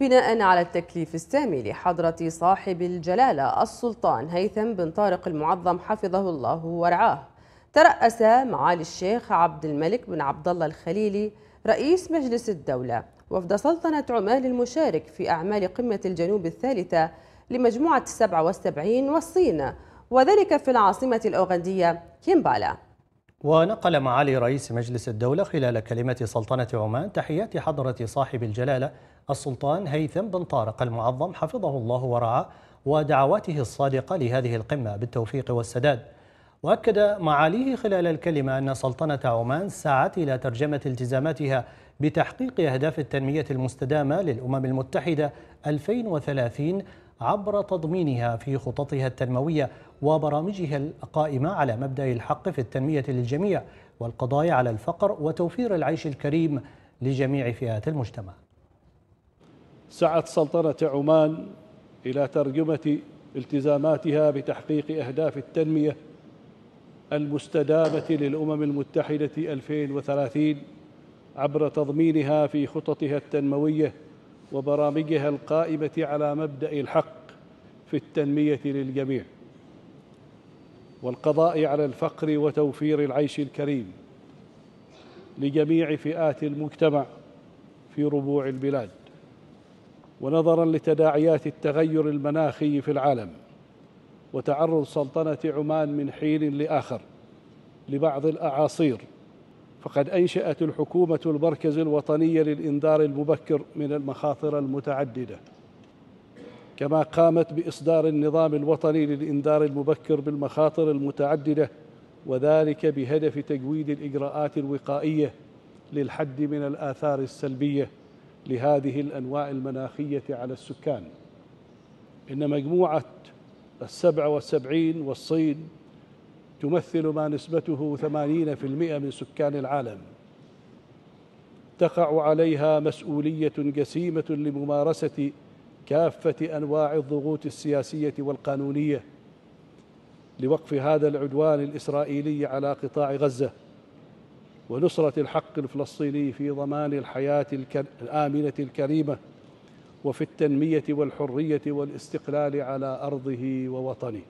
بناء على التكليف السامي لحضرة صاحب الجلالة السلطان هيثم بن طارق المعظم حفظه الله ورعاه ترأس معالي الشيخ عبد الملك بن عبد الله الخليلي رئيس مجلس الدولة وفد سلطنة عمان المشارك في أعمال قمة الجنوب الثالثة لمجموعة 77 والصين وذلك في العاصمة الأوغندية كيمبالا ونقل معالي رئيس مجلس الدولة خلال كلمة سلطنة عمان تحيات حضرة صاحب الجلالة السلطان هيثم بن طارق المعظم حفظه الله ورعاه ودعواته الصادقة لهذه القمة بالتوفيق والسداد وأكد معاليه خلال الكلمة أن سلطنة عمان سعت إلى ترجمة التزاماتها بتحقيق أهداف التنمية المستدامة للأمم المتحدة 2030 عبر تضمينها في خططها التنموية وبرامجها القائمة على مبدأ الحق في التنمية للجميع والقضاء على الفقر وتوفير العيش الكريم لجميع فئات المجتمع سعت سلطنة عمان إلى ترجمة التزاماتها بتحقيق أهداف التنمية المستدامة للأمم المتحدة 2030 عبر تضمينها في خططها التنموية وبرامجها القائمة على مبدأ الحق في التنمية للجميع والقضاء على الفقر وتوفير العيش الكريم لجميع فئات المجتمع في ربوع البلاد ونظرا لتداعيات التغير المناخي في العالم وتعرض سلطنه عمان من حين لاخر لبعض الاعاصير فقد انشات الحكومه المركز الوطني للانذار المبكر من المخاطر المتعدده كما قامت باصدار النظام الوطني للانذار المبكر بالمخاطر المتعدده وذلك بهدف تجويد الاجراءات الوقائيه للحد من الاثار السلبيه لهذه الأنواع المناخية على السكان إن مجموعة السبع والسبعين والصين تمثل ما نسبته ثمانين في المئة من سكان العالم تقع عليها مسؤولية جسيمة لممارسة كافة أنواع الضغوط السياسية والقانونية لوقف هذا العدوان الإسرائيلي على قطاع غزة ونصرة الحق الفلسطيني في ضمان الحياة الآمنة الكريمة وفي التنمية والحرية والاستقلال على أرضه ووطنه